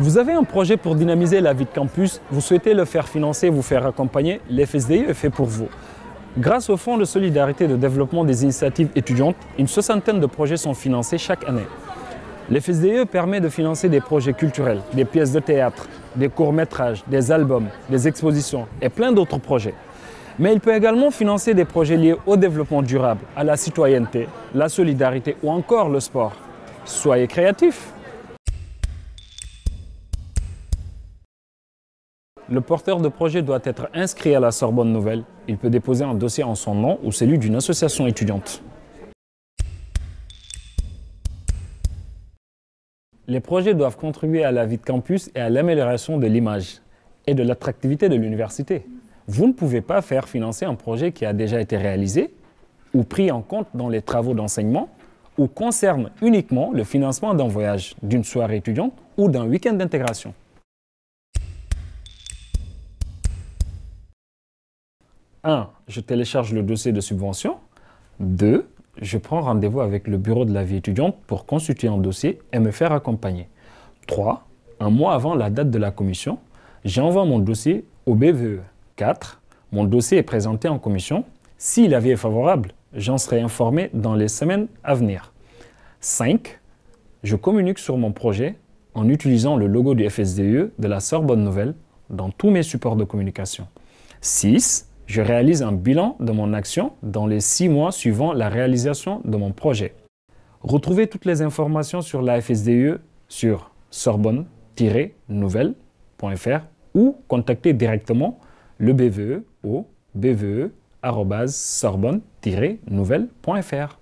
Vous avez un projet pour dynamiser la vie de campus, vous souhaitez le faire financer, vous faire accompagner, L'FSDE est fait pour vous. Grâce au Fonds de solidarité de développement des initiatives étudiantes, une soixantaine de projets sont financés chaque année. L'FSDE permet de financer des projets culturels, des pièces de théâtre, des courts-métrages, des albums, des expositions et plein d'autres projets. Mais il peut également financer des projets liés au développement durable, à la citoyenneté, la solidarité ou encore le sport. Soyez créatifs Le porteur de projet doit être inscrit à la Sorbonne Nouvelle. Il peut déposer un dossier en son nom ou celui d'une association étudiante. Les projets doivent contribuer à la vie de campus et à l'amélioration de l'image et de l'attractivité de l'université. Vous ne pouvez pas faire financer un projet qui a déjà été réalisé ou pris en compte dans les travaux d'enseignement ou concerne uniquement le financement d'un voyage, d'une soirée étudiante ou d'un week-end d'intégration. 1. Je télécharge le dossier de subvention. 2. Je prends rendez-vous avec le bureau de la vie étudiante pour constituer un dossier et me faire accompagner. 3. Un mois avant la date de la commission, j'envoie mon dossier au BVE. 4. Mon dossier est présenté en commission. Si l'avis est favorable, j'en serai informé dans les semaines à venir. 5. Je communique sur mon projet en utilisant le logo du FSDE de la Sorbonne Nouvelle dans tous mes supports de communication. 6. Je réalise un bilan de mon action dans les six mois suivant la réalisation de mon projet. Retrouvez toutes les informations sur la FSDE sur sorbonne-nouvelle.fr ou contactez directement le BVE au bvesorbonne nouvellefr